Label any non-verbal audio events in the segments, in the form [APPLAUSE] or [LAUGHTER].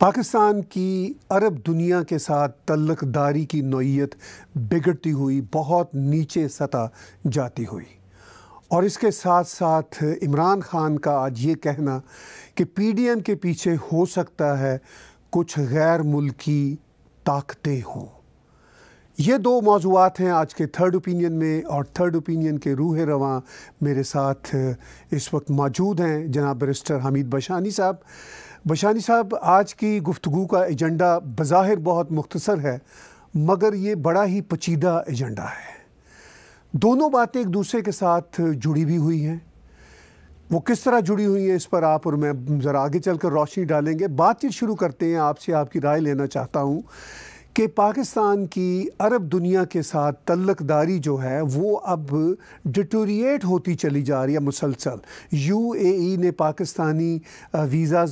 पाकिस्तान की अरब दुनिया के साथ तल्लकदारी की नोयत बिगड़ती हुई बहुत नीचे सतह जाती हुई और इसके साथ साथ इमरान ख़ान का आज ये कहना कि पी डी एम के पीछे हो सकता है कुछ गैर मुल्की ताकतें हों ये दो मौजूद हैं आज के थर्ड ओपिनियन में और थर्ड ओपिनियन के रूह रवान मेरे साथ इस वक्त मौजूद हैं जनाब बरिस्टर हमीद बशानी साहब बशानी साहब आज की गुफ्तु का एजेंडा बज़ाहिर बहुत मुख्तसर है मगर ये बड़ा ही पचीदा एजेंडा है दोनों बातें एक दूसरे के साथ जुड़ी भी हुई हैं वो किस तरह जुड़ी हुई हैं इस पर आप और मैं ज़रा आगे चल कर रोशनी डालेंगे बातचीत शुरू करते हैं आपसे आपकी राय लेना चाहता हूँ कि पाकिस्तान की अरब दुनिया के साथ तल्लकदारी जो है वो अब डिटोरीट होती चली जा रही है मुसलसल यूएई e ने पाकिस्तानी वीज़ा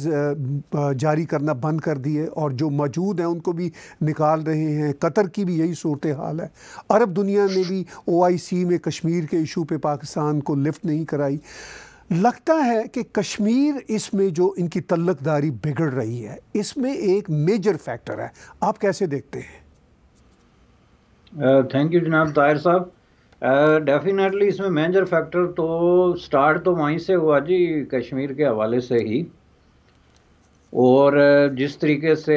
जारी करना बंद कर दिए और जो मौजूद हैं उनको भी निकाल रहे हैं कतर की भी यही सूरत हाल है अरब दुनिया ने भी ओआईसी में कश्मीर के इशू पे पाकिस्तान को लिफ्ट नहीं कराई लगता है कि कश्मीर इसमें जो इनकी तल्लकदारी बिगड़ रही है इसमें एक मेजर फैक्टर है आप कैसे देखते हैं थैंक uh, यू जनाब ताहिर साहब डेफिनेटली uh, इसमें मेजर फैक्टर तो स्टार्ट तो वहीं से हुआ जी कश्मीर के हवाले से ही और uh, जिस तरीके से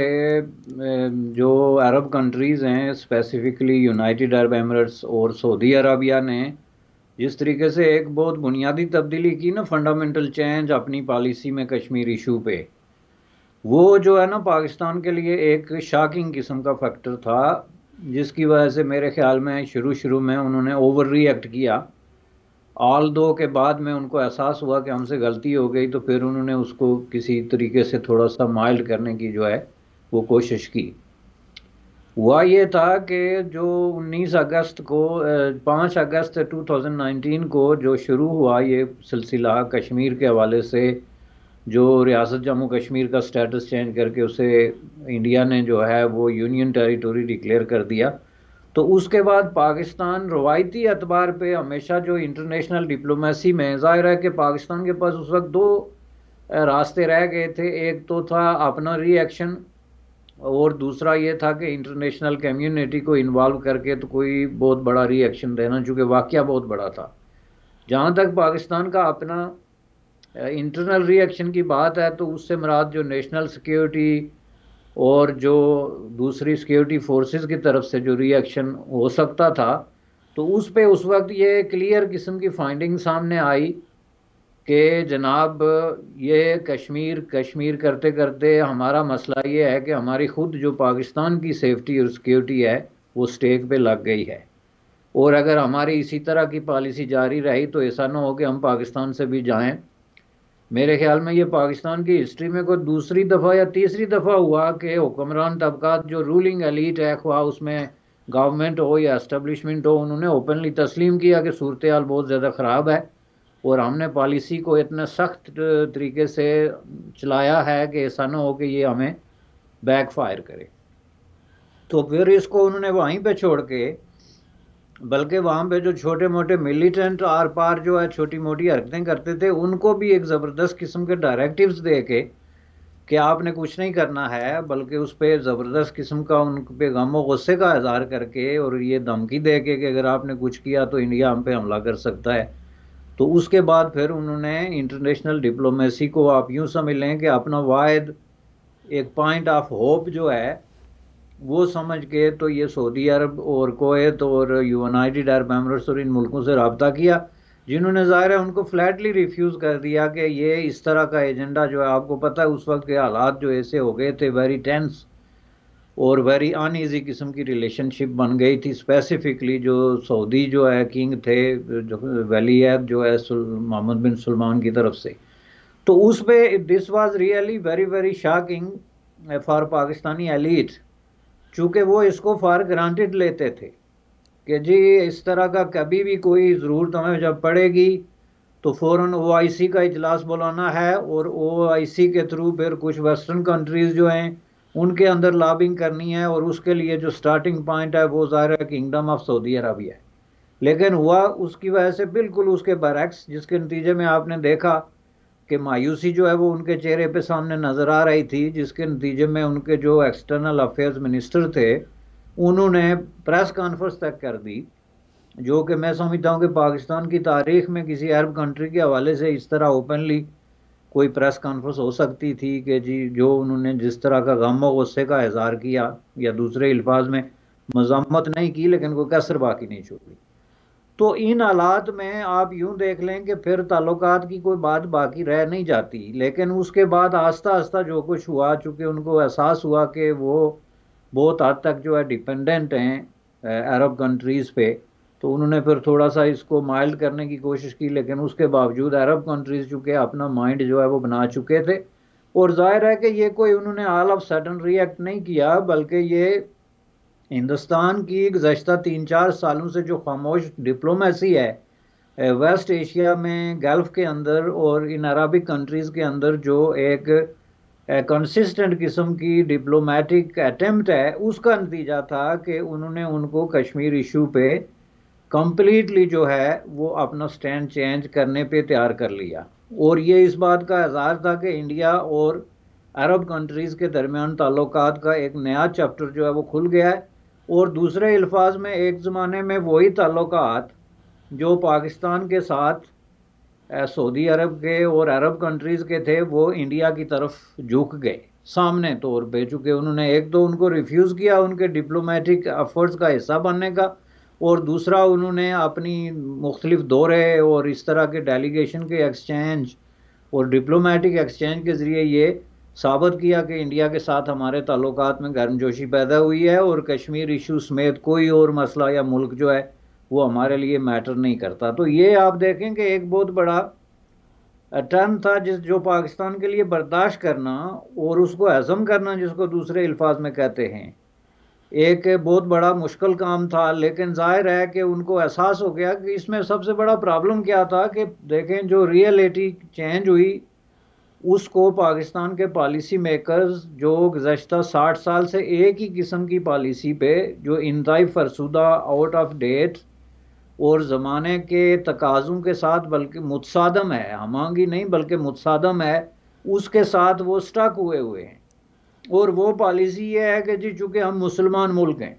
जो अरब कंट्रीज़ हैं स्पेसिफिकली यूनाइटेड अरब एमरेट्स और सऊदी अरबिया ने जिस तरीके से एक बहुत बुनियादी तब्दीली की ना फंडामेंटल चेंज अपनी पॉलिसी में कश्मीर इशू पे वो जो है ना पाकिस्तान के लिए एक शॉकिंग किस्म का फैक्टर था जिसकी वजह से मेरे ख्याल में शुरू शुरू में उन्होंने ओवर रिएक्ट किया ऑल दो के बाद में उनको एहसास हुआ कि हमसे गलती हो गई तो फिर उन्होंने उसको किसी तरीके से थोड़ा सा माइल्ड करने की जो है वो कोशिश की हुआ ये था कि जो 19 अगस्त को 5 अगस्त 2019 को जो शुरू हुआ ये सिलसिला कश्मीर के हवाले से जो रियासत जम्मू कश्मीर का स्टेटस चेंज करके उसे इंडिया ने जो है वो यूनियन टेरिटोरी डिक्लेयर कर दिया तो उसके बाद पाकिस्तान रवायती अतबार पे हमेशा जो इंटरनेशनल डिप्लोमेसी में ज़ाहिर है कि पाकिस्तान के पास उस वक्त दो रास्ते रह गए थे एक तो था अपना रिएक्शन और दूसरा ये था कि इंटरनेशनल कम्युनिटी को इन्वॉल्व करके तो कोई बहुत बड़ा रिएक्शन देना चूँकि वाक़ बहुत बड़ा था जहाँ तक पाकिस्तान का अपना इंटरनल रिएक्शन की बात है तो उससे मराद जो नेशनल सिक्योरिटी और जो दूसरी सिक्योरिटी फोर्सेस की तरफ से जो रिएक्शन हो सकता था तो उस पे उस वक्त ये क्लियर किस्म की फाइंडिंग सामने आई कि जनाब ये कश्मीर कश्मीर करते करते हमारा मसला ये है कि हमारी खुद जो पाकिस्तान की सेफ्टी और सिक्योरिटी है वो स्टेक पे लग गई है और अगर हमारी इसी तरह की पॉलिसी जारी रही तो ऐसा ना हो कि हम पाकिस्तान से भी जाएं मेरे ख्याल में ये पाकिस्तान की हिस्ट्री में कोई दूसरी दफ़ा या तीसरी दफ़ा हुआ कि हुक्मरान तबका जो रूलिंग एलिट है खुआ उसमें गवर्नमेंट हो या इस्टबलिशमेंट हो उन्होंने ओपनली तस्लीम किया कि सूरत हाल बहुत ज़्यादा ख़राब है और हमने पॉलिसी को इतने सख्त तरीके से चलाया है कि ऐसा ना हो कि ये हमें बैक फायर करे तो फिर इसको उन्होंने वहीं पे छोड़ के बल्कि वहाँ पे जो छोटे मोटे मिलिटेंट आर पार जो है छोटी मोटी हरकतें करते थे उनको भी एक ज़बरदस्त किस्म के डायरेक्टिव्स दे के कि आपने कुछ नहीं करना है बल्कि उस पर ज़बरदस्त किस्म का उन पे गम व गुस्से का इजहार करके और ये धमकी दे के कि अगर आपने कुछ किया तो इंडिया हम पे हमला कर सकता है तो उसके बाद फिर उन्होंने इंटरनेशनल डिप्लोमेसी को आप यूँ समझ लें कि अपना वायद एक पॉइंट ऑफ होप जो है वो समझ के तो ये सऊदी अरब और कोत और यूनाइटेड अरब एमरेट्स और इन मुल्कों से रबता किया जिन्होंने ज़ाहिर है उनको फ्लैटली रिफ्यूज़ कर दिया कि ये इस तरह का एजेंडा जो है आपको पता है उस वक्त के हालात जो ऐसे हो गए थे वेरी टेंस और वेरी अनईजी किस्म की रिलेशनशिप बन गई थी स्पेसिफिकली जो सऊदी जो है किंग थे जो वैली ऐब जो है मोहम्मद बिन सलमान की तरफ से तो उस पर this was really very very shocking for Pakistani elite चूँकि वो इसको फॉर ग्रांटेड लेते थे कि जी इस तरह का कभी भी कोई ज़रूरत हमें जब पड़ेगी तो फ़ौर ओ आई सी का इजलास बुलाना है और ओ आई सी के थ्रू फिर कुछ वेस्टर्न कंट्रीज़ जो हैं उनके अंदर लॉबिंग करनी है और उसके लिए जो स्टार्टिंग पॉइंट है वो ज़ाहिर है किंगडम ऑफ सऊदी अरबिया है लेकिन हुआ उसकी वजह से बिल्कुल उसके बरक्स जिसके नतीजे में आपने देखा कि मायूसी जो है वो उनके चेहरे पे सामने नज़र आ रही थी जिसके नतीजे में उनके जो एक्सटर्नल अफेयर्स मिनिस्टर थे उन्होंने प्रेस कॉन्फ्रेंस तक कर दी जो कि मैं समझता हूँ कि पाकिस्तान की तारीख में किसी अरब कंट्री के हवाले से इस तरह ओपनली कोई प्रेस कॉन्फ्रेंस हो सकती थी कि जी जो उन्होंने जिस तरह का गम व गुस्से का इजहार किया या दूसरे अल्फाज में मजम्मत नहीं की लेकिन कोई कसर बाकी नहीं छोड़ी तो इन हालात में आप यूं देख लें कि फिर ताल्लुक की कोई बात बाकी रह नहीं जाती लेकिन उसके बाद आस्ता आस्ता जो कुछ हुआ चूँकि उनको एहसास हुआ कि वो बहुत हद तक जो है डिपेंडेंट हैं अरब कंट्रीज़ पे तो उन्होंने फिर थोड़ा सा इसको माइल्ड करने की कोशिश की लेकिन उसके बावजूद अरब कंट्रीज़ चुके अपना माइंड जो है वो बना चुके थे और जाहिर है कि ये कोई उन्होंने आल ऑफ सडन रिएक्ट नहीं किया बल्कि ये हिंदुस्तान की गुजशत तीन चार सालों से जो खामोश डिप्लोमेसी है वेस्ट एशिया में गल्फ़ के अंदर और इन अरबिक कंट्रीज़ के अंदर जो एक कंसिस्टेंट किस्म की डिप्लोमेटिक अटैम्प्ट है उसका नतीजा था कि उन्होंने उनको कश्मीर इशू पे कंप्लीटली जो है वो अपना स्टैंड चेंज करने पे तैयार कर लिया और ये इस बात का एजाज़ था कि इंडिया और अरब कंट्रीज़ के दरमियान ताल्लुक का एक नया चैप्टर जो है वो खुल गया है और दूसरे अल्फाज में एक ज़माने में वही ताल्लुक जो पाकिस्तान के साथ सऊदी अरब के और अरब कंट्रीज़ के थे वो इंडिया की तरफ झुक गए सामने तौर पे चुके उन्होंने एक तो उनको रिफ्यूज़ किया उनके डिप्लोमेटिक एफर्ट्स का हिस्सा बनने का और दूसरा उन्होंने अपनी मुख्तलिफ दौरे और इस तरह के डेलीगेशन के एक्सचेंज और डिप्लोमेटिक एक्सचेंज के ज़रिए ये साबित किया कि इंडिया के साथ हमारे ताल्लुक में गर्मजोशी पैदा हुई है और कश्मीर इशू समेत कोई और मसला या मुल्क जो है वो हमारे लिए मैटर नहीं करता तो ये आप देखें कि एक बहुत बड़ा टर्न था जिस जो पाकिस्तान के लिए बर्दाश्त करना और उसको हजम करना जिसको दूसरे अल्फाज में कहते हैं एक बहुत बड़ा मुश्किल काम था लेकिन जाहिर है कि उनको एहसास हो गया कि इसमें सबसे बड़ा प्रॉब्लम क्या था कि देखें जो रियलिटी चेंज हुई उसको पाकिस्तान के पॉलिसी मेकर्स जो गुजशत साठ साल से एक ही किस्म की पॉलिसी पे जो इंतई फरसुदा आउट ऑफ डेट और ज़माने के तकाज़ों के साथ बल्कि मुतसादम है हमांगी नहीं बल्कि मुतसादम है उसके साथ वो स्टक हुए हुए हैं और वो पॉलिसी ये है कि जी चूँकि हम मुसलमान मुल्क हैं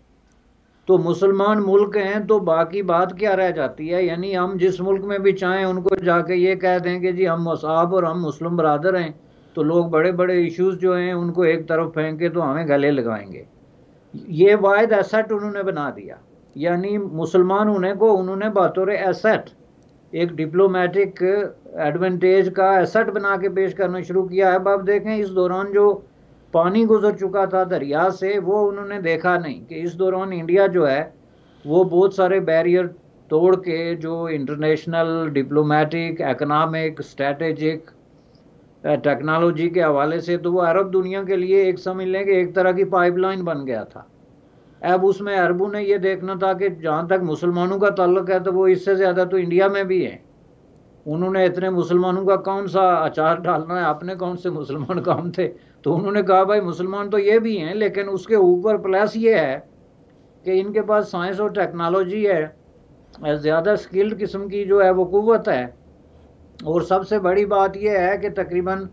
तो मुसलमान मुल्क हैं तो बाकी बात क्या रह जाती है यानी हम जिस मुल्क में भी चाहें उनको जाके ये कह दें कि जी हम मसाब और हम मुस्लिम बरदर हैं तो लोग बड़े बड़े इश्यूज़ जो हैं उनको एक तरफ फेंके तो हमें गले लगाएंगे ये वायद एसेट उन्होंने बना दिया यानी मुसलमान होने को उन्होंने बतौर एसेट एक डिप्लोमेटिक एडवांटेज का एसेट बना के पेश करना शुरू किया है अब आप देखें इस दौरान जो पानी गुजर चुका था दरिया से वो उन्होंने देखा नहीं कि इस दौरान इंडिया जो है वो बहुत सारे बैरियर तोड़ के जो international diplomatic economic strategic technology के हवाले से तो वो अरब दुनिया के लिए एक समझ लें कि एक तरह की पाइपलाइन बन गया था अब उसमें अरबों ने ये देखना था कि जहाँ तक मुसलमानों का ताल्लुक है तो वो इससे ज़्यादा तो इंडिया में भी हैं उन्होंने इतने मुसलमानों का कौन सा अचार डालना है अपने कौन से मुसलमान काम थे तो उन्होंने कहा भाई मुसलमान तो ये भी हैं लेकिन उसके ऊपर प्लस ये है कि इनके पास साइंस और टेक्नोलॉजी है ज़्यादा स्किल्ड किस्म की जो है वो कुत है और सबसे बड़ी बात यह है कि तकरीबन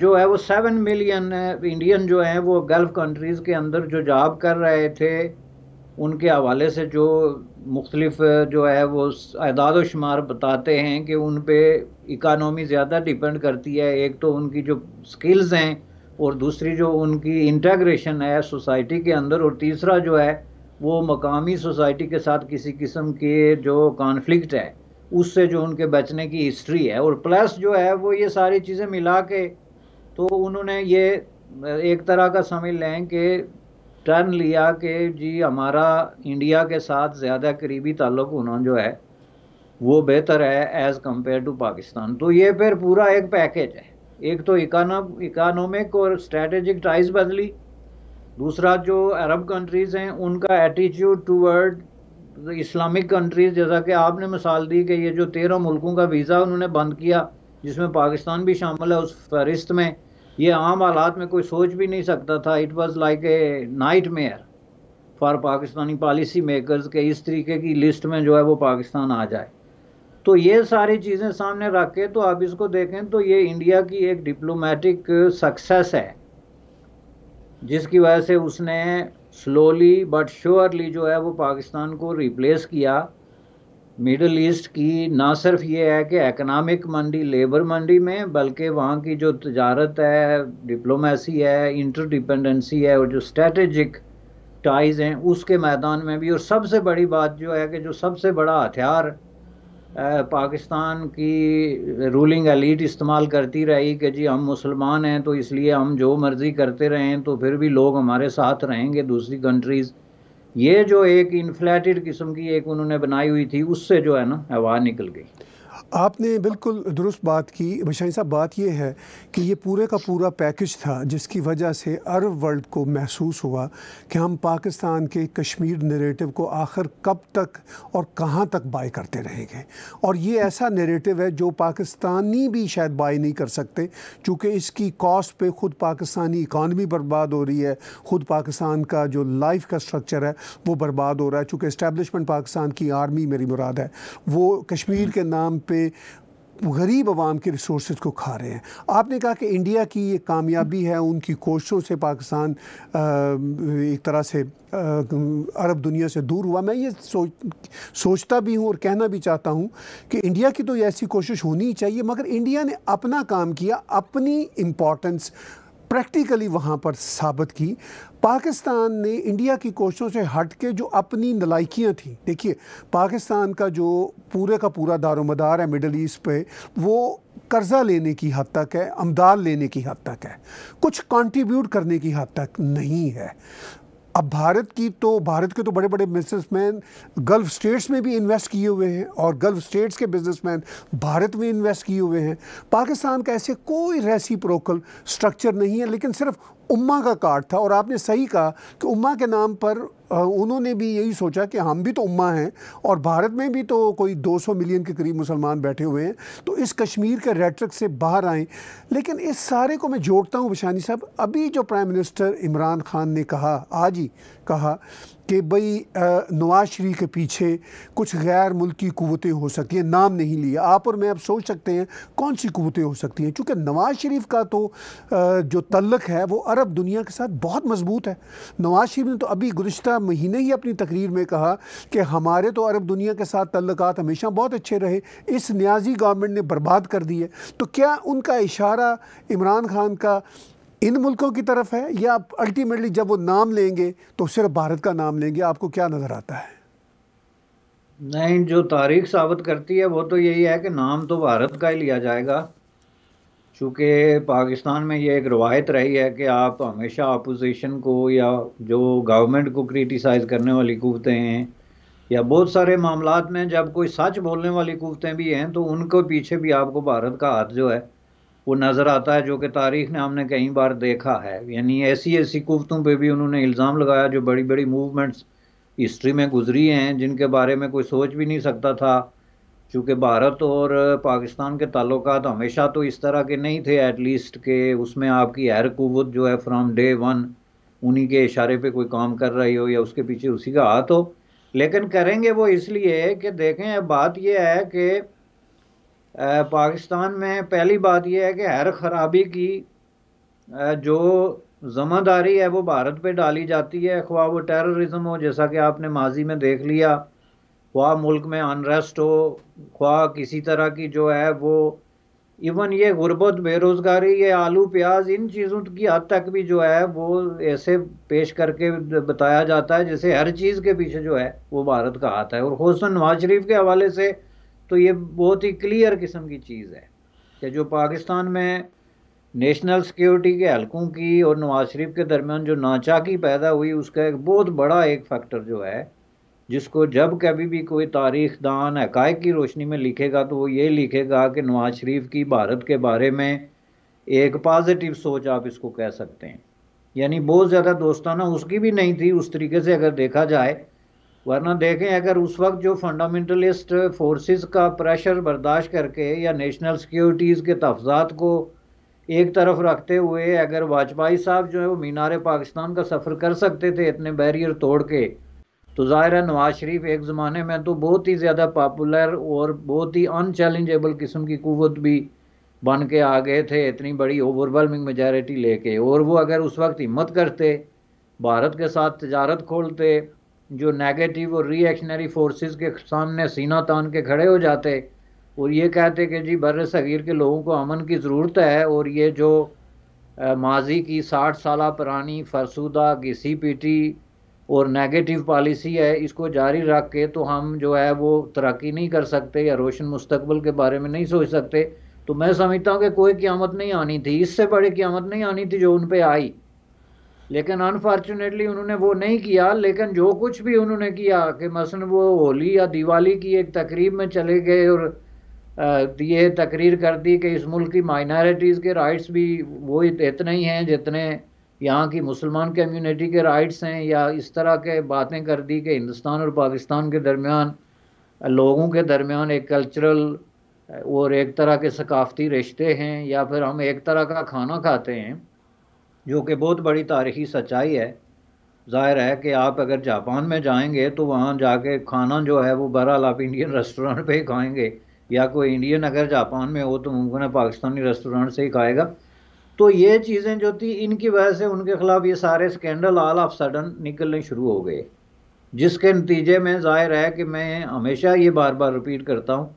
जो है वो सेवन मिलियन इंडियन जो हैं वो गल्फ़ कंट्रीज़ के अंदर जो जॉब कर रहे थे उनके हवाले से जो मुख्तलफ जो है वो अदाद शुमार बताते हैं कि उन पर इकानमी ज़्यादा डिपेंड करती है एक तो उनकी जो स्किल्स हैं और दूसरी जो उनकी इंटेग्रेशन है सोसाइटी के अंदर और तीसरा जो है वो मकामी सोसाइटी के साथ किसी किस्म के जो कॉन्फ्लिक्ट है उससे जो उनके बचने की हिस्ट्री है और प्लस जो है वो ये सारी चीज़ें मिला के तो उन्होंने ये एक तरह का समझ लें कि टर्न लिया कि जी हमारा इंडिया के साथ ज़्यादा करीबी ताल्लुक होना जो है वो बेहतर है एज़ कम्पेयर टू पाकिस्तान तो ये फिर पूरा एक पैकेज है एक तो इकानॉमिक और स्ट्रेटेजिक टाइज बदली दूसरा जो अरब कंट्रीज़ हैं उनका एटीट्यूड टूवर्ड इस्लामिक कंट्रीज़ जैसा कि आपने मिसाल दी कि ये जो तेरह मुल्कों का वीज़ा उन्होंने बंद किया जिसमें पाकिस्तान भी शामिल है उस फहरिस्त में ये आम हालात में कोई सोच भी नहीं सकता था it was like a nightmare for Pakistani policy makers के इस तरीके की लिस्ट में जो है वो पाकिस्तान आ जाए तो ये सारी चीज़ें सामने रख के तो आप इसको देखें तो ये इंडिया की एक डिप्लोमेटिक सक्सेस है जिसकी वजह से उसने स्लोली बट श्योरली जो है वो पाकिस्तान को रिप्लेस किया मिडल ईस्ट की ना सिर्फ ये है कि एकोनॉमिक मंडी लेबर मंडी में बल्कि वहाँ की जो तजारत है डिप्लोमेसी है इंटर डिपेंडेंसी है और जो स्ट्रेटजिक टाइज हैं उसके मैदान में भी और सबसे बड़ी बात जो है कि जो सबसे बड़ा हथियार पाकिस्तान की रूलिंग एलिट इस्तेमाल करती रही कि जी हम मुसलमान हैं तो इसलिए हम जो मर्ज़ी करते रहें तो फिर भी लोग हमारे साथ रहेंगे दूसरी कंट्रीज़ ये जो एक इन्फ्लेटेड किस्म की एक उन्होंने बनाई हुई थी उससे जो है ना हवा निकल गई आपने बिल्कुल दुरुस्त बात की बशाई साहब बात यह है कि ये पूरे का पूरा पैकेज था जिसकी वजह से अरब वर्ल्ड को महसूस हुआ कि हम पाकिस्तान के कश्मीर नरेटिव को आखिर कब तक और कहाँ तक बाय करते रहेंगे और ये ऐसा नरेटिव है जो पाकिस्तानी भी शायद बाय नहीं कर सकते चूँकि इसकी कॉस्ट पर ख़ुद पाकिस्तानी इकानमी बर्बाद हो रही है ख़ुद पाकिस्तान का जो लाइफ का स्ट्रक्चर है वो बर्बाद हो रहा है चूँकि इस्टेबलिशमेंट पाकिस्तान की आर्मी मेरी मुराद है वो कश्मीर के नाम पर पे गरीब आवाम के रिसोर्स को खा रहे हैं आपने कहा कि इंडिया की ये कामयाबी है उनकी कोशिशों से पाकिस्तान एक तरह से अरब दुनिया से दूर हुआ मैं ये सोच सोचता भी हूँ और कहना भी चाहता हूँ कि इंडिया की तो ऐसी कोशिश होनी ही चाहिए मगर इंडिया ने अपना काम किया अपनी इम्पोर्टेंस प्रैक्टिकली वहाँ पर साबित की पाकिस्तान ने इंडिया की कोशिशों से हट के जो अपनी नलाइकियाँ थीं देखिए पाकिस्तान का जो पूरे का पूरा दारोमदार है मिडल ईस्ट पे वो कर्ज़ा लेने की हद तक है अमदाद लेने की हद तक है कुछ कंट्रीब्यूट करने की हद तक नहीं है अब भारत की तो भारत के तो बड़े बड़े बिजनेसमैन गल्फ स्टेट्स में भी इन्वेस्ट किए हुए हैं और गल्फ स्टेट्स के बिजनेसमैन भारत में इन्वेस्ट किए हुए हैं पाकिस्तान का ऐसे कोई रेसिप्रोकल स्ट्रक्चर नहीं है लेकिन सिर्फ उम्मा का कार्ड था और आपने सही कहा कि उम्मा के नाम पर उन्होंने भी यही सोचा कि हम भी तो उम्मा हैं और भारत में भी तो कोई 200 मिलियन के करीब मुसलमान बैठे हुए हैं तो इस कश्मीर के रेट्रक से बाहर आएं लेकिन इस सारे को मैं जोड़ता हूँ विशानी साहब अभी जो प्राइम मिनिस्टर इमरान खान ने कहा आज ही कहा कि भई नवाज शरीफ के पीछे कुछ गैर मुल्की क़वतें हो सकती हैं नाम नहीं लिया आप और मैं अब सोच सकते हैं कौन सी क़वतें हो सकती हैं चूँकि नवाज शरीफ का तो जो तल्लक है वो अरब दुनिया के साथ बहुत मजबूत है नवाज शरीफ ने तो अभी गुज्त महीने ही अपनी तकरीर में कहा कि हमारे तो अरब दुनिया के साथ तल्लक हमेशा बहुत अच्छे रहे इस न्याजी गवर्नमेंट ने बर्बाद कर दिए तो क्या उनका इशारा इमरान खान का इन मुल्कों की तरफ है या आप अल्टीमेटली जब वो नाम लेंगे तो सिर्फ भारत का नाम लेंगे आपको क्या नज़र आता है नहीं जो तारीख साबित करती है वो तो यही है कि नाम तो भारत का ही लिया जाएगा चूँकि पाकिस्तान में ये एक रवायत रही है कि आप हमेशा अपोजिशन को या जो गवर्नमेंट को क्रिटिसाइज करने वाली कुवतें हैं या बहुत सारे मामला में जब कोई सच बोलने वाली कुवतें भी हैं तो उनके पीछे भी आपको भारत का हाथ जो है वो नज़र आता है जो कि तारीख ने हमने कई बार देखा है यानी ऐसी ऐसी कुवतों पे भी उन्होंने इल्ज़ाम लगाया जो बड़ी बड़ी मूवमेंट्स हिस्ट्री में गुजरी हैं जिनके बारे में कोई सोच भी नहीं सकता था चूँकि भारत और पाकिस्तान के ताल्लुक हमेशा तो इस तरह के नहीं थे एटलीस्ट के उसमें आपकी हर कुवत जो है फ्राम डे वन उन्हीं के इशारे पर कोई काम कर रही हो या उसके पीछे उसी का हाथ हो लेकिन करेंगे वो इसलिए कि देखें बात यह है कि पाकिस्तान में पहली बात यह है कि हर खराबी की जो ज़मादारी है वो भारत पे डाली जाती है ख्वाब वो टेररिज्म हो जैसा कि आपने माजी में देख लिया ख्वा मुल्क में अनरेस्ट हो ख्वाह किसी तरह की जो है वो इवन ये गुर्बत बेरोज़गारी ये आलू प्याज इन चीज़ों की हद तक भी जो है वो ऐसे पेश करके बताया जाता है जैसे हर चीज़ के पीछे जो है वो भारत का हाथ है और हसन नवाज शरीफ के हवाले से तो ये बहुत ही क्लियर किस्म की चीज़ है कि जो पाकिस्तान में नेशनल सिक्योरिटी के हलकों की और नवाज शरीफ के दरमियान जो नाचाकी पैदा हुई उसका एक बहुत बड़ा एक फैक्टर जो है जिसको जब कभी भी कोई तारीख दान हकायक की रोशनी में लिखेगा तो वो ये लिखेगा कि नवाज शरीफ की भारत के बारे में एक पॉजिटिव सोच आप इसको कह सकते हैं यानी बहुत ज़्यादा दोस्ताना उसकी भी नहीं थी उस तरीके से अगर देखा जाए वरना देखें अगर उस वक्त जो फंडामेंटलिस्ट फोर्सेस का प्रेशर बर्दाश्त करके या नेशनल सिक्योरिटीज़ के तफजात को एक तरफ रखते हुए अगर वाजपेयी साहब जो है वो मीनार पाकिस्तान का सफ़र कर सकते थे इतने बैरियर तोड़ के तो ज़ाहिर है नवाज शरीफ एक ज़माने में तो बहुत ही ज़्यादा पॉपुलर और बहुत ही अनचैलेंजेबल किस्म की कुत भी बन के आ गए थे इतनी बड़ी ओवरवेलमिंग मेजॉरिटी लेके और वो अगर उस वक्त हिम्मत करते भारत के साथ तजारत खोलते जो नेगेटिव और रिएक्शनरी फोर्सेस के सामने सीना तान के खड़े हो जाते और ये कहते कि जी बर सग़ीर के लोगों को अमन की ज़रूरत है और ये जो माजी की साठ साल पुरानी सी पी पीटी और नेगेटिव पॉलिसी है इसको जारी रख के तो हम जो है वो तरक्की नहीं कर सकते या रोशन मुस्तबल के बारे में नहीं सोच सकते तो मैं समझता हूँ कि कोई क्यामत नहीं आनी थी इससे बड़ी क्यामत नहीं आनी थी जो उन पर आई लेकिन अनफॉर्चुनेटली उन्होंने वो नहीं किया लेकिन जो कुछ भी उन्होंने किया कि मसलन वो होली या दिवाली की एक तकरीब में चले गए और ये तकरीर कर दी कि इस मुल्क की माइनॉरिटीज़ के राइट्स भी वो इतने ही हैं जितने यहाँ की मुसलमान कम्युनिटी के राइट्स हैं या इस तरह के बातें कर दी कि हिंदुस्तान और पाकिस्तान के दरमियान लोगों के दरमियान एक कल्चरल और एक तरह के सकाफ़ती रिश्ते हैं या फिर हम एक तरह का खाना खाते हैं जो कि बहुत बड़ी तारीखी सच्चाई है ज़ाहिर है कि आप अगर जापान में जाएंगे तो वहाँ जाके खाना जो है वो बहरहाल आप इंडियन रेस्टोरेंट पे ही खाएंगे या कोई इंडियन अगर जापान में हो तो मुमकिन है पाकिस्तानी रेस्टोरेंट से ही खाएगा तो ये चीज़ें जो थी इनकी वजह से उनके ख़िलाफ़ ये सारे स्कैंडल आल ऑफ सडन निकलने शुरू हो गए जिसके नतीजे में ज़ाहिर है कि मैं हमेशा ये बार बार रिपीट करता हूँ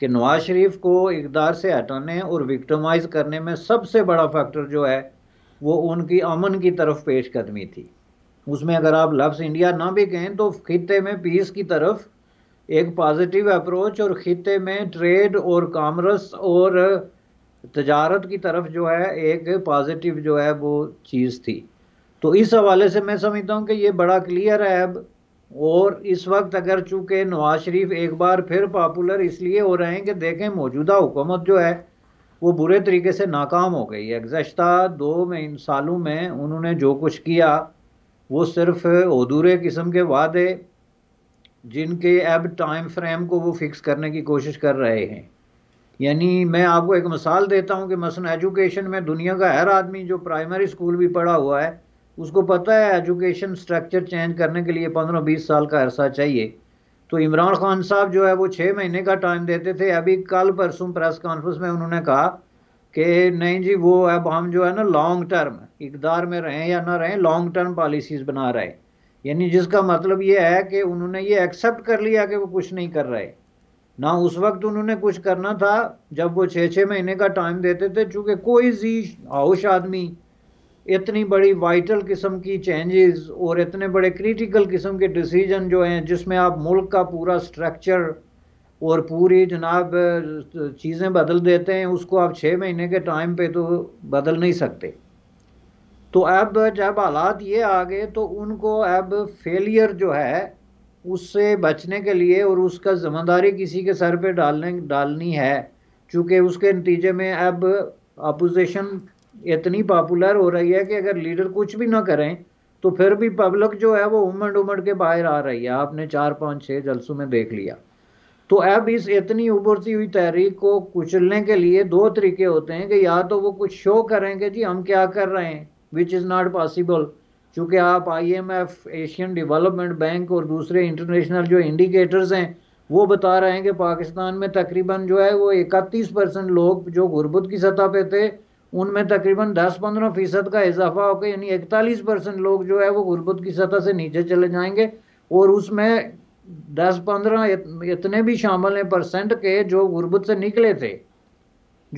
कि नवाज शरीफ को इकदार से हटाने और विक्टमाइज़ करने में सबसे बड़ा फैक्टर जो है वो उनकी अमन की तरफ पेश कदमी थी उसमें अगर आप लफ्स इंडिया ना भी कहें तो खत्े में पीस की तरफ एक पॉजिटिव अप्रोच और खत्े में ट्रेड और कामरस और तजारत की तरफ जो है एक पॉजिटिव जो है वो चीज़ थी तो इस हवाले से मैं समझता हूँ कि ये बड़ा क्लियर है अब और इस वक्त अगर चूँकि नवाज शरीफ एक बार फिर पॉपुलर इसलिए हो रहे हैं कि देखें मौजूदा हुकूमत जो है वो बुरे तरीके से नाकाम हो गई है गुजशत दो में इन सालों में उन्होंने जो कुछ किया वो सिर्फ अधूरे किस्म के वादे जिनके अब टाइम फ्रेम को वो फिक्स करने की कोशिश कर रहे हैं यानी मैं आपको एक मिसाल देता हूँ कि मसन एजुकेशन में दुनिया का हर आदमी जो प्राइमरी स्कूल भी पढ़ा हुआ है उसको पता है एजुकेशन स्ट्रक्चर चेंज करने के लिए पंद्रह बीस साल का अरसा चाहिए तो इमरान खान साहब जो है वो छः महीने का टाइम देते थे अभी कल परसों प्रेस कॉन्फ्रेंस में उन्होंने कहा कि नहीं जी वो अब हम जो है ना लॉन्ग टर्म इकदार में रहें या ना रहें लॉन्ग टर्म पॉलिसीज़ बना रहे यानी जिसका मतलब ये है कि उन्होंने ये एक्सेप्ट कर लिया कि वो कुछ नहीं कर रहे ना उस वक्त उन्होंने कुछ करना था जब वो छः छः महीने का टाइम देते थे चूँकि कोई जी हाउश आदमी इतनी बड़ी वाइटल किस्म की चेंजेस और इतने बड़े क्रिटिकल किस्म के डिसीजन जो हैं जिसमें आप मुल्क का पूरा स्ट्रक्चर और पूरी जनाब चीज़ें बदल देते हैं उसको आप छः महीने के टाइम पे तो बदल नहीं सकते तो अब जब हालात ये आ गए तो उनको अब फेलियर जो है उससे बचने के लिए और उसका ज़िम्मेदारी किसी के सर पे डालने डालनी है चूँकि उसके नतीजे में अब अपोजिशन इतनी पॉपुलर हो रही है कि अगर लीडर कुछ भी ना करें तो फिर भी पब्लिक जो है वो उमड़ उमड़ के बाहर आ रही है आपने चार पाँच छः जलसों में देख लिया तो अब इस इतनी उभरती हुई तहरीक को कुचलने के लिए दो तरीके होते हैं कि या तो वो कुछ शो करेंगे जी हम क्या कर रहे हैं विच इज़ नॉट पॉसिबल चूँकि आप आईएमएफ एशियन डेवलपमेंट बैंक और दूसरे इंटरनेशनल जो इंडिकेटर्स हैं वो बता रहे हैं कि पाकिस्तान में तकरीबन जो है वो इकतीस परसेंट लोग जो गुर्बत की सतह पे थे उनमें तकरीबन 10 पंद्रह फीसद का इजाफा होकर यानी इकतालीस परसेंट लोग जो है वो गुरबत की सतह से नीचे चले जाएंगे और उसमें 10 पंद्रह इतने भी शामिल हैं परसेंट के जो गुरबत से निकले थे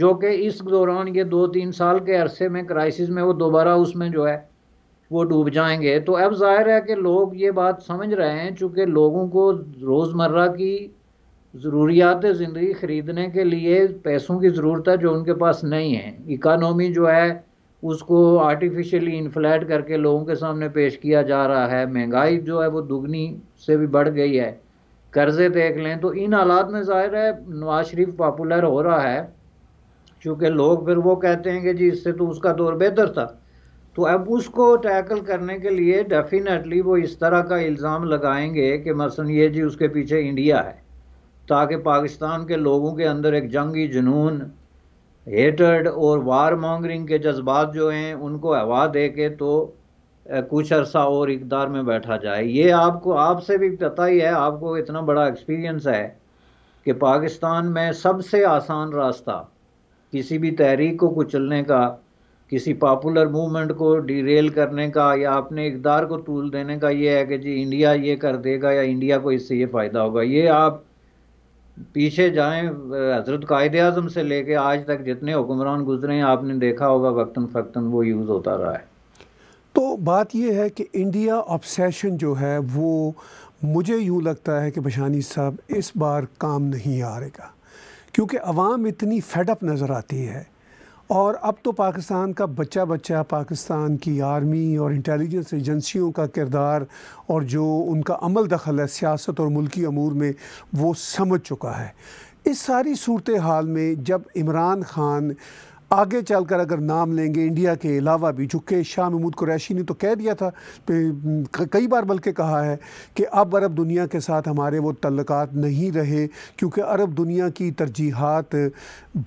जो कि इस दौरान ये दो तीन साल के अरसे में क्राइसिस में वो दोबारा उसमें जो है वो डूब जाएंगे तो अब जाहिर है कि लोग ये बात समझ रहे हैं चूँकि लोगों को रोज़मर्रा की ज़रूरियात ज़िंदगी ख़रीदने के लिए पैसों की ज़रूरत है जो उनके पास नहीं है इकानोमी जो है उसको आर्टिफिशियली इन्फ्लेट करके लोगों के सामने पेश किया जा रहा है महंगाई जो है वो दुगनी से भी बढ़ गई है कर्ज़े देख लें तो इन हालात में ज़ाहिर है नवाज शरीफ पॉपुलर हो रहा है क्योंकि लोग फिर वो कहते हैं कि जी इससे तो उसका दौर बेहतर था तो अब उसको टैकल करने के लिए डेफिनेटली वो इस तरह का इल्ज़ाम लगाएंगे कि मसलन ये जी उसके पीछे इंडिया है ताकि पाकिस्तान के लोगों के अंदर एक जंगी जुनून हेटर्ड और वार मॉन्गरिंग के जज्बात जो हैं उनको हवा दे के तो कुछ अरसा और इकदार में बैठा जाए ये आपको आपसे भी पता ही है आपको इतना बड़ा एक्सपीरियंस है कि पाकिस्तान में सबसे आसान रास्ता किसी भी तहरीक को कुचलने का किसी पॉपुलर मूवमेंट को डिरेल करने का या अपने इकदार को तूल देने का ये है कि जी इंडिया ये कर देगा या इंडिया को इससे ये फ़ायदा होगा ये आप पीछे जाएं हजरत कायद अजम से लेके आज तक जितने हुक्मरान गुजरे हैं आपने देखा होगा वक्ता फक्तन वो यूज़ होता रहा है तो बात यह है कि इंडिया ऑब्सेशन जो है वो मुझे यूँ लगता है कि बशानी साहब इस बार काम नहीं आ रहेगा क्योंकि अवाम इतनी फेडअप नज़र आती है और अब तो पाकिस्तान का बच्चा बच्चा पाकिस्तान की आर्मी और इंटेलिजेंस एजेंसियों का किरदार और जो उनका अमल दखल है सियासत और मुल्की अमूर में वो समझ चुका है इस सारी सूरत हाल में जब इमरान ख़ान आगे चलकर अगर नाम लेंगे इंडिया के अलावा भी चूँकि शाह महमूद कुरैशी ने तो कह दिया था कई बार बल्कि कहा है कि अब अरब दुनिया के साथ हमारे वो तल्लक नहीं रहे क्योंकि अरब दुनिया की तरजीहत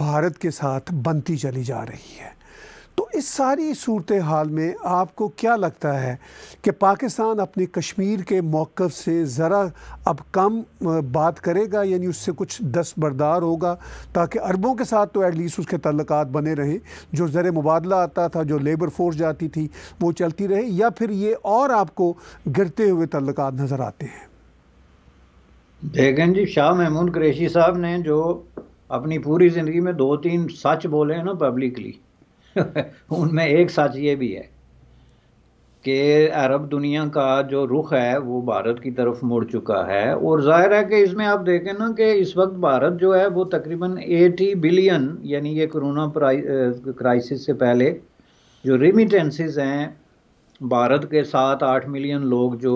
भारत के साथ बनती चली जा रही है तो इस सारी सूरत हाल में आपको क्या लगता है कि पाकिस्तान अपने कश्मीर के मौक़ से ज़रा अब कम बात करेगा यानी उससे कुछ दस्तबरदार होगा ताकि अरबों के साथ तो एटलीस्ट उसके तल्लक बने रहें जो ज़र मुबादला आता था जो लेबर फोर्स जाती थी वो चलती रहे या फिर ये और आपको गिरते हुए तल्लक नज़र आते हैं देखें जी शाह महमूद क्रेशी साहब ने जो अपनी पूरी ज़िंदगी में दो तीन सच बोले हैं ना पब्लिकली [LAUGHS] उनमें एक सच ये भी है कि अरब दुनिया का जो रुख है वो भारत की तरफ मुड़ चुका है और जाहिर है कि इसमें आप देखें ना कि इस वक्त भारत जो है वो तकरीबन 80 बिलियन यानी ये कोरोना क्राइसिस से पहले जो रिमिटेंसेस हैं भारत के साथ आठ मिलियन लोग जो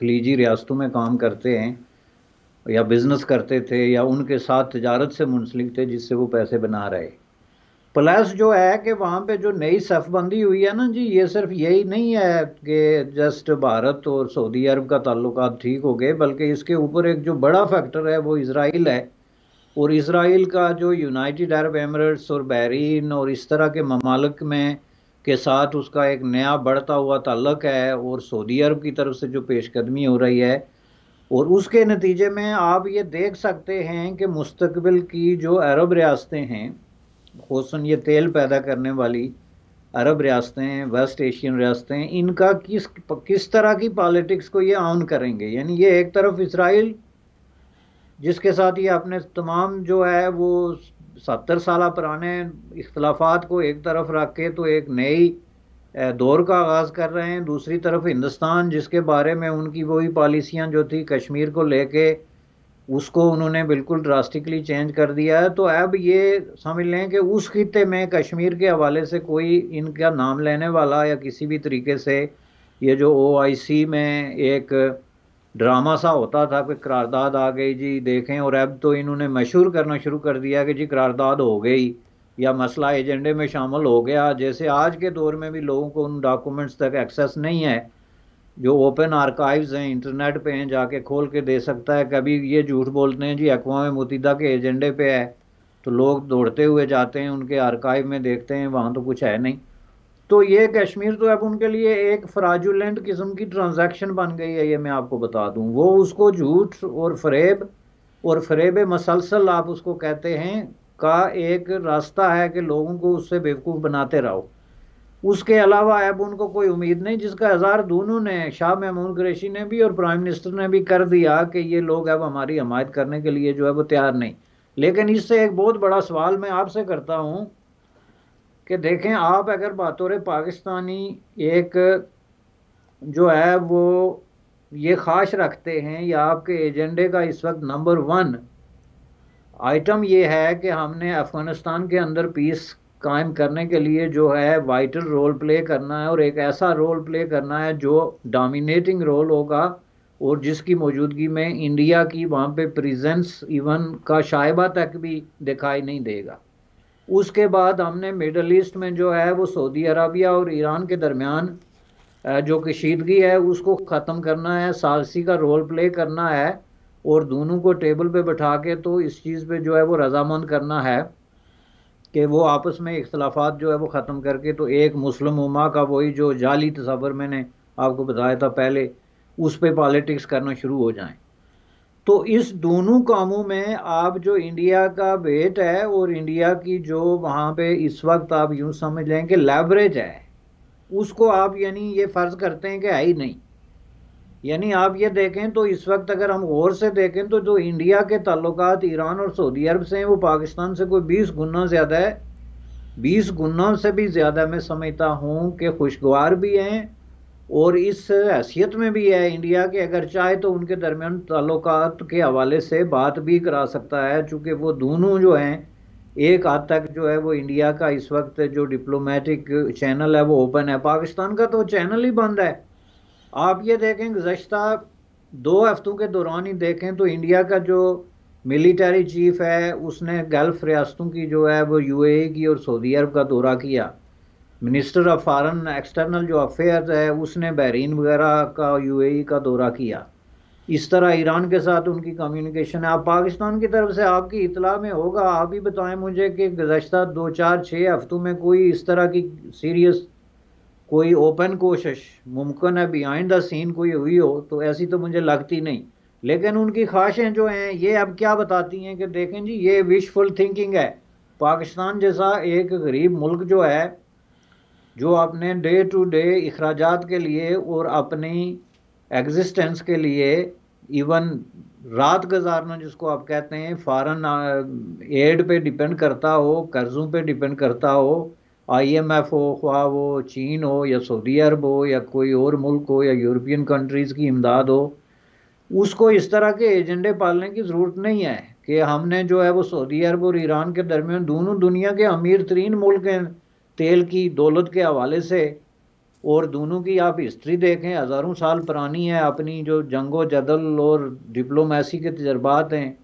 खलीजी रियासतों में काम करते हैं या बिज़नेस करते थे या उनके साथ तजारत से मुंसलिक थे जिससे वो पैसे बना रहे प्लस जो है कि वहाँ पे जो नई सफबंदी हुई है ना जी ये सिर्फ यही नहीं है कि जस्ट भारत और सऊदी अरब का ताल्लुक ठीक हो गए बल्कि इसके ऊपर एक जो बड़ा फैक्टर है वो इसराइल है और इसराइल का जो यूनाइटेड अरब एमरेट्स और बहरीन और इस तरह के ममालक में के साथ उसका एक नया बढ़ता हुआ ताल्लक है और सऊदी अरब की तरफ से जो पेशकदमी हो रही है और उसके नतीजे में आप ये देख सकते हैं कि मुस्तबिल की जो अरब रियासतें हैं हुसन ये तेल पैदा करने वाली अरब रियासतें वेस्ट एशियन रियासतें इनका किस किस तरह की पॉलिटिक्स को ये ऑन करेंगे यानी ये एक तरफ इसराइल जिसके साथ ये अपने तमाम जो है वो सत्तर साल पुराने इख्लाफात को एक तरफ रख के तो एक नई दौर का आगाज़ कर रहे हैं दूसरी तरफ हिंदुस्तान जिसके बारे में उनकी वही पॉलिसियाँ जो थी कश्मीर को लेके उसको उन्होंने बिल्कुल ड्रास्टिकली चेंज कर दिया है तो अब ये समझ लें कि उस खत्े में कश्मीर के हवाले से कोई इनका नाम लेने वाला या किसी भी तरीके से ये जो ओ में एक ड्रामा सा होता था कि करारदाद आ गई जी देखें और अब तो इन्होंने मशहूर करना शुरू कर दिया कि जी करारदाद हो गई या मसला एजेंडे में शामिल हो गया जैसे आज के दौर में भी लोगों को उन डॉक्यूमेंट्स तक एक्सेस नहीं है जो ओपन आर्काइव्स हैं इंटरनेट पे हैं जाके खोल के दे सकता है कभी ये झूठ बोलते हैं जी अकवा मतदा के एजेंडे पे है तो लोग दौड़ते हुए जाते हैं उनके आर्काइव में देखते हैं वहाँ तो कुछ है नहीं तो ये कश्मीर तो अब उनके लिए एक फ्राजुलेंट किस्म की ट्रांजैक्शन बन गई है ये मैं आपको बता दूं वो उसको झूठ और फरेब और फरेब मसलसल आप उसको कहते हैं का एक रास्ता है कि लोगों को उससे बेवकूफ़ बनाते रहो उसके अलावा अब उनको कोई उम्मीद नहीं जिसका हजार दोनों ने शाह महमूद कुरैशी ने भी और प्राइम मिनिस्टर ने भी कर दिया कि ये लोग अब हमारी हमायत करने के लिए जो है वो तैयार नहीं लेकिन इससे एक बहुत बड़ा सवाल मैं आपसे करता हूँ कि देखें आप अगर बतौर पाकिस्तानी एक जो है वो ये ख्वाहिश रखते हैं या आपके एजेंडे का इस वक्त नंबर वन आइटम ये है कि हमने अफ़गानिस्तान के अंदर पीस कायम करने के लिए जो है वाइटल रोल प्ले करना है और एक ऐसा रोल प्ले करना है जो डोमिनेटिंग रोल होगा और जिसकी मौजूदगी में इंडिया की वहाँ पे प्रेजेंस इवन का शायबा तक भी दिखाई नहीं देगा उसके बाद हमने मिडल ईस्ट में जो है वो सऊदी अरबिया और ईरान के दरमियान जो कशीदगी है उसको ख़त्म करना है सालसी का रोल प्ले करना है और दोनों को टेबल पे बैठा के तो इस चीज़ पे जो है वो रजामंद करना है कि वो आपस में इख्तलाफा जो है वो ख़त्म करके तो एक मुस्लिम उमा का वही जो जाली तस्वर मैंने आपको बताया था पहले उस पर पॉलिटिक्स करना शुरू हो जाए तो इस दोनों कामों में आप जो इंडिया का वेट है और इंडिया की जो वहाँ पे इस वक्त आप यूँ समझ लें कि लेवरेज है उसको आप यानी ये फ़र्ज़ करते हैं कि है ही नहीं यानी आप ये देखें तो इस वक्त अगर हम गौर से देखें तो जो इंडिया के ताल्लुक ईरान और सऊदी अरब से हैं वो पाकिस्तान से कोई बीस गुना ज़्यादा है बीस गुना से भी ज़्यादा मैं समझता हूँ कि खुशगवार भी हैं और इस हैसियत में भी है इंडिया के अगर चाहे तो उनके दरमियान ताल्लुक के हवाले से बात भी करा सकता है चूँकि वो दोनों जो हैं एक हद तक जो है वो इंडिया का इस वक्त जो डिप्लोमेटिक चैनल है वो ओपन है पाकिस्तान का तो चैनल ही बंद है आप ये देखें गुज्त दो हफ्तों के दौरान ही देखें तो इंडिया का जो मिलिट्री चीफ है उसने गल्फ रियासतों की जो है वो यू की और सऊदी अरब का दौरा किया मिनिस्टर ऑफ फॉरेन एक्सटर्नल जो अफेयर्स है उसने बहरीन वगैरह का यूएई का दौरा किया इस तरह ईरान के साथ उनकी कम्युनिकेशन है आप पाकिस्तान की तरफ से आपकी इतला में होगा आप ही बताएं मुझे कि गुज्त दो चार छः हफ्तों में कोई इस तरह की सीरियस कोई ओपन कोशिश मुमकिन है बिहाइंड द सीन कोई हुई हो तो ऐसी तो मुझे लगती नहीं लेकिन उनकी ख्वाहिशें जो हैं ये अब क्या बताती हैं कि देखें जी ये विशफुल थिंकिंग है पाकिस्तान जैसा एक गरीब मुल्क जो है जो अपने डे टू डे अखराज के लिए और अपनी एग्जिस्टेंस के लिए इवन रात गुजारना जिसको आप कहते हैं फॉरन एड पे डिपेंड करता हो कर्ज़ों पे डिपेंड करता हो आईएमएफ हो ख्वा वो चीन हो या सऊदी अरब हो या कोई और मुल्क हो या यूरोपियन कंट्रीज़ की इमदाद हो उसको इस तरह के एजेंडे पालने की ज़रूरत नहीं है कि हमने जो है वो सऊदी अरब और ईरान के दरमियान दोनों दुनिया के अमीर तरीन मुल्क हैं तेल की दौलत के हवाले से और दोनों की आप हिस्ट्री देखें हज़ारों साल पुरानी है अपनी जो जंगो जदल और डिप्लोमेसी के तजर्बात हैं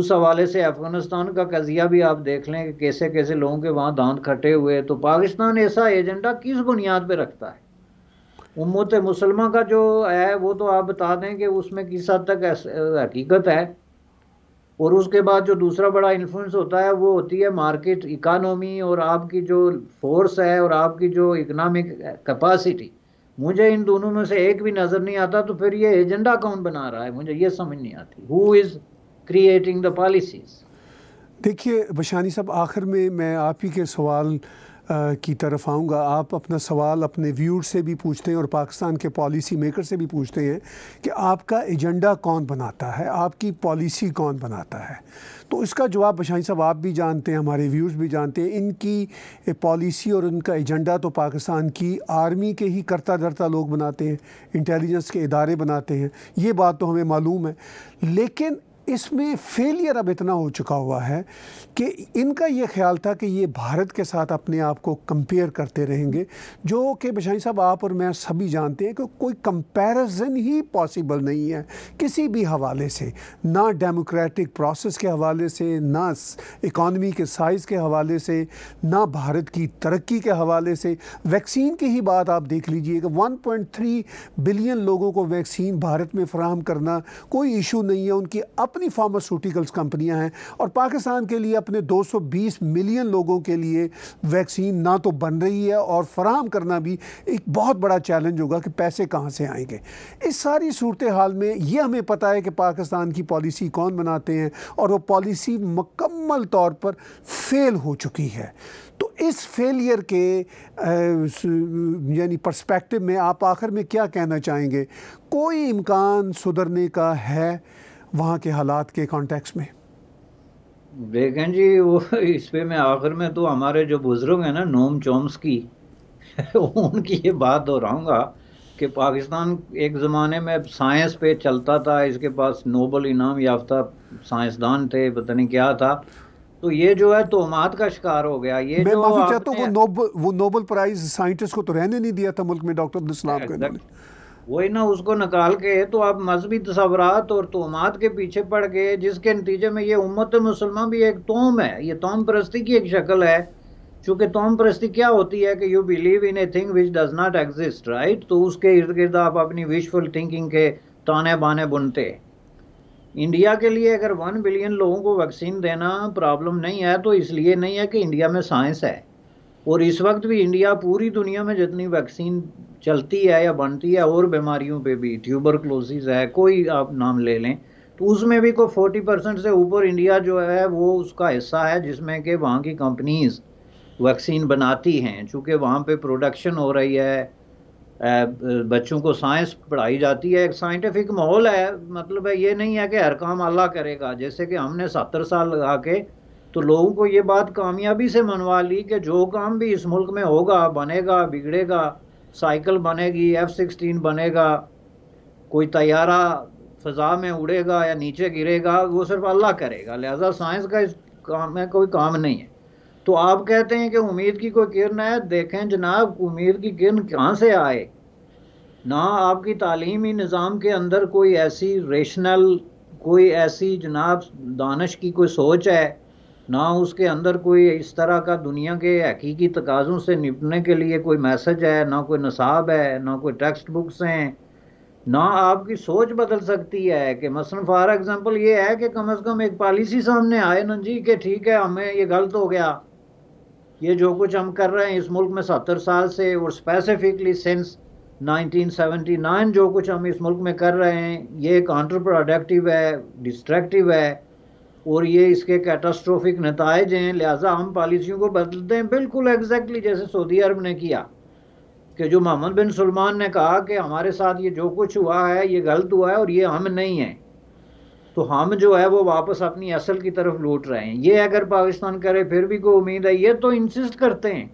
उस हवाले से अफगानिस्तान का कजिया भी आप देख लें कि कैसे कैसे लोगों के वहाँ दांत खटे हुए तो पाकिस्तान ऐसा एजेंडा किस बुनियाद पर रखता है उम्मत मुसलमा का जो है वो तो आप बता दें कि उसमें किस हद तक हकीकत है और उसके बाद जो दूसरा बड़ा इन्फ्लुएंस होता है वो होती है मार्केट इकानोमी और आपकी जो फोर्स है और आपकी जो इकनॉमिक कैपेसिटी मुझे इन दोनों में से एक भी नज़र नहीं आता तो फिर ये एजेंडा कौन बना रहा है मुझे ये समझ नहीं आती who is creating the policies. देखिए बशानी साहब आखिर में मैं आप ही के सवाल आ, की तरफ आऊँगा आप अपना सवाल अपने व्यूड से भी पूछते हैं और पाकिस्तान के पॉलिसी मेकर से भी पूछते हैं कि आपका एजेंडा कौन बनाता है आपकी पॉलिसी कौन बनाता है तो इसका जवाब बशाही साहब आप भी जानते हैं हमारे व्यूर्स भी जानते हैं इनकी पॉलिसी और इनका एजेंडा तो पाकिस्तान की आर्मी के ही करता धरता लोग बनाते हैं इंटेलिजेंस के इदारे बनाते हैं ये बात तो हमें मालूम है लेकिन इसमें फेलियर अब इतना हो चुका हुआ है कि इनका ये ख्याल था कि ये भारत के साथ अपने आप को कंपेयर करते रहेंगे जो कि बिशाई साहब आप और मैं सभी जानते हैं कि कोई कंपैरिजन ही पॉसिबल नहीं है किसी भी हवाले से ना डेमोक्रेटिक प्रोसेस के हवाले से ना इकॉनमी के साइज़ के हवाले से ना भारत की तरक्की के हवाले से वैक्सीन की ही बात आप देख लीजिए कि वन बिलियन लोगों को वैक्सीन भारत में फ्राहम करना कोई इशू नहीं है उनकी अप अपनी फार्मास्यूटिकल्स कंपनियां हैं और पाकिस्तान के लिए अपने 220 मिलियन लोगों के लिए वैक्सीन ना तो बन रही है और फराम करना भी एक बहुत बड़ा चैलेंज होगा कि पैसे कहाँ से आएंगे इस सारी सूरत हाल में ये हमें पता है कि पाकिस्तान की पॉलिसी कौन बनाते हैं और वो पॉलिसी मकम्मल तौर पर फेल हो चुकी है तो इस फेलियर के यानी पर्सपेक्टिव में आप आखिर में क्या कहना चाहेंगे कोई इम्कान सुधरने का है वहाँ के हालात के कॉन्टेक्स्ट में देखें जी वो इस पे मैं आखिर में तो हमारे जो बुज़ुर्ग हैं ना नोम चोम्स की [LAUGHS] उनकी ये बात दोहराऊंगा कि पाकिस्तान एक ज़माने में साइंस पे चलता था इसके पास नोबल इनाम याफ्ता साइंसदान थे पता नहीं क्या था तो ये जो है तोहमात का शिकार हो गया ये मैं माफी चाहता हूँ वो नोबल वो नोबल प्राइज साइंटिस्ट को तो रहने नहीं दिया था मुल्क में डॉक्टर अब्दुल सलाम को वही ना उसको निकाल के तो आप मजहबी तस्वरत और तोहमात के पीछे पड़ गए जिसके नतीजे में ये उम्मत मुसलमान भी एक तोम है ये तोम परस्ती की एक शक्ल है चूँकि तोम परस्ती क्या होती है कि you believe in a thing which does not exist right तो उसके इर्द गिर्द आप अपनी विशफुल थिंकिंग के ताने बाने बुनते इंडिया के लिए अगर वन बिलियन लोगों को वैक्सीन देना प्रॉब्लम नहीं है तो इसलिए नहीं है कि इंडिया में साइंस है और इस वक्त भी इंडिया पूरी दुनिया में जितनी वैक्सीन चलती है या बनती है और बीमारियों पे भी ट्यूबरक्लोसिस है कोई आप नाम ले लें तो उसमें भी को 40 परसेंट से ऊपर इंडिया जो है वो उसका हिस्सा है जिसमें कि वहाँ की कंपनीज वैक्सीन बनाती हैं चूँकि वहाँ पे प्रोडक्शन हो रही है बच्चों को साइंस पढ़ाई जाती है एक साइंटिफिक माहौल है मतलब है ये नहीं है कि हर काम अल्लाह करेगा जैसे कि हमने सत्तर साल लगा के तो लोगों को ये बात कामयाबी से मनवा ली कि जो काम भी इस मुल्क में होगा बनेगा बिगड़ेगा साइकिल बनेगी एफ सिक्सटीन बनेगा कोई तैयारा फ़जा में उड़ेगा या नीचे गिरेगा वो सिर्फ अल्लाह करेगा लिहाजा साइंस का इस काम में कोई काम नहीं है तो आप कहते हैं कि उम्मीद की कोई किरण है देखें जनाब उम्मीद की किरण कहाँ से आए ना आपकी तालीमी निज़ाम के अंदर कोई ऐसी रेशनल कोई ऐसी जनाब दानश की कोई सोच है ना उसके अंदर कोई इस तरह का दुनिया के हकीकी तकाज़ों से निपटने के लिए कोई मैसेज है ना कोई नसाब है ना कोई टेक्स्ट बुक्स हैं ना आपकी सोच बदल सकती है कि मसल फॉर एग्ज़ाम्पल ये है कि कम अज़ कम एक पॉलिसी सामने आए ना जी कि ठीक है हमें ये गलत हो गया ये जो कुछ हम कर रहे हैं इस मुल्क में सत्तर साल से और स्पेसिफिकली सिंस 1979 जो कुछ हम इस मुल्क में कर रहे हैं ये काउंटर प्रोडक्टिव है डिस्ट्रैक्टिव है और ये इसके कैटास्ट्रोफिक नतज हैं लिहाजा हम पॉलिसियों को बदलते हैं बिल्कुल एग्जैक्टली जैसे सऊदी अरब ने किया कि जो मोहम्मद बिन सलमान ने कहा कि हमारे साथ ये जो कुछ हुआ है ये गलत हुआ है और ये हम नहीं हैं तो हम जो है वो वापस अपनी असल की तरफ लौट रहे हैं ये अगर पाकिस्तान करे फिर भी कोई उम्मीद है ये तो इंसिस्ट करते हैं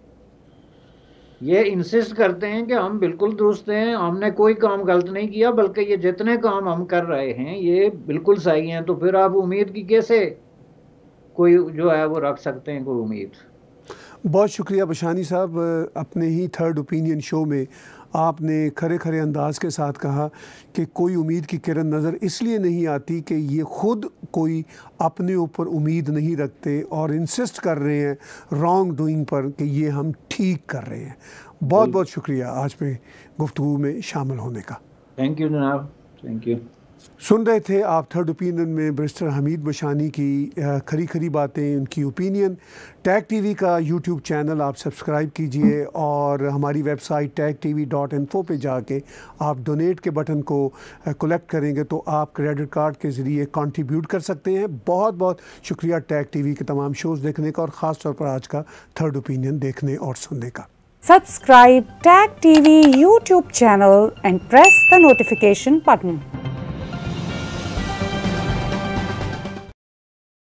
ये इंसिस्ट करते हैं कि हम बिल्कुल दुरुस्त हैं हमने कोई काम गलत नहीं किया बल्कि ये जितने काम हम कर रहे हैं ये बिल्कुल सही हैं तो फिर आप उम्मीद की कैसे कोई जो है वो रख सकते हैं कोई उम्मीद बहुत शुक्रिया बशानी साहब अपने ही थर्ड ओपिनियन शो में आपने खरे खरे अंदाज के साथ कहा कि कोई उम्मीद की किरण नज़र इसलिए नहीं आती कि ये ख़ुद कोई अपने ऊपर उम्मीद नहीं रखते और इंसिस्ट कर रहे हैं रॉन्ग डूइंग पर कि ये हम ठीक कर रहे हैं बहुत बहुत शुक्रिया आज में गुफ्तु में शामिल होने का थैंक यू जनाब थैंक यू सुन रहे थे आप थर्ड ओपिनियन में बरिस्टर हमीद बशानी की खरी खरी बातें उनकी ओपिनियन टैग टीवी का यूट्यूब चैनल आप सब्सक्राइब कीजिए और हमारी website Tag T V dot info पर जाके आप डोनेट के बटन को कलेक्ट करेंगे तो आप क्रेडिट कार्ड के ज़रिए कंट्रीब्यूट कर सकते हैं बहुत बहुत शुक्रिया टैग टीवी के तमाम शोज़ देखने का और ख़ास तौर पर आज का थर्ड ओपिनियन देखने और सुनने का Subscribe T V YouTube channel and press the notification button